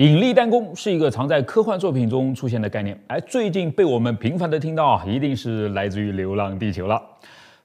引力弹弓是一个常在科幻作品中出现的概念，而最近被我们频繁的听到，啊，一定是来自于《流浪地球》了。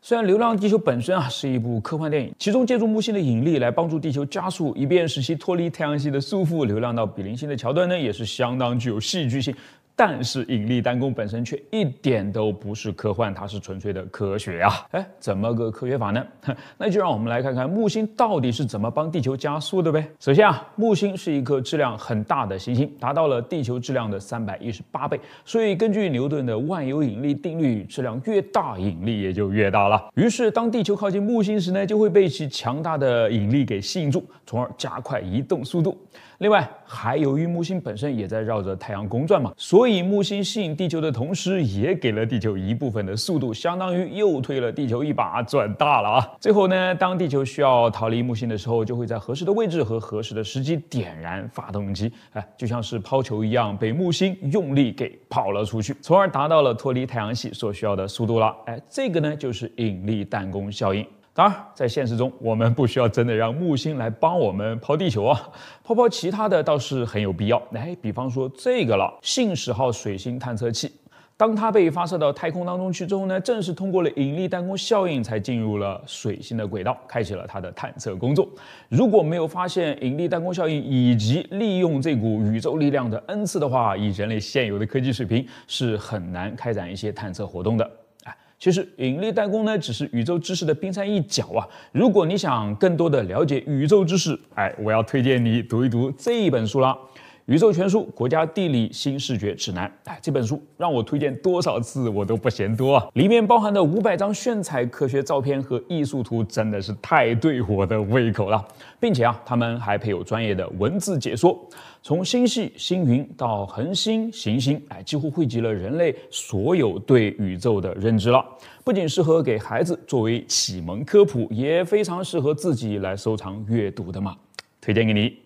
虽然《流浪地球》本身啊是一部科幻电影，其中借助木星的引力来帮助地球加速，以便使其脱离太阳系的束缚，流浪到比邻星的桥段呢，也是相当具有戏剧性。但是引力弹弓本身却一点都不是科幻，它是纯粹的科学啊！哎，怎么个科学法呢？那就让我们来看看木星到底是怎么帮地球加速的呗。首先啊，木星是一颗质量很大的行星，达到了地球质量的三百一十八倍，所以根据牛顿的万有引力定律，质量越大引力也就越大了。于是，当地球靠近木星时呢，就会被其强大的引力给吸引住，从而加快移动速度。另外，还由于木星本身也在绕着太阳公转嘛，所以木星吸引地球的同时，也给了地球一部分的速度，相当于又推了地球一把，赚大了啊！最后呢，当地球需要逃离木星的时候，就会在合适的位置和合适的时机点燃发动机，哎，就像是抛球一样，被木星用力给跑了出去，从而达到了脱离太阳系所需要的速度了。哎，这个呢，就是引力弹弓效应。当然，在现实中，我们不需要真的让木星来帮我们抛地球啊，抛抛其他的倒是很有必要。哎，比方说这个了，信使号水星探测器，当它被发射到太空当中去之后呢，正是通过了引力弹弓效应才进入了水星的轨道，开启了它的探测工作。如果没有发现引力弹弓效应以及利用这股宇宙力量的恩赐的话，以人类现有的科技水平，是很难开展一些探测活动的。其实引力弹弓呢，只是宇宙知识的冰山一角啊！如果你想更多的了解宇宙知识，哎，我要推荐你读一读这一本书了。《宇宙全书》《国家地理新视觉指南》哎，这本书让我推荐多少次我都不嫌多。啊！里面包含的五百张炫彩科学照片和艺术图真的是太对我的胃口了，并且啊，他们还配有专业的文字解说，从星系、星云到恒星、行星，哎，几乎汇集了人类所有对宇宙的认知了。不仅适合给孩子作为启蒙科普，也非常适合自己来收藏阅读的嘛，推荐给你。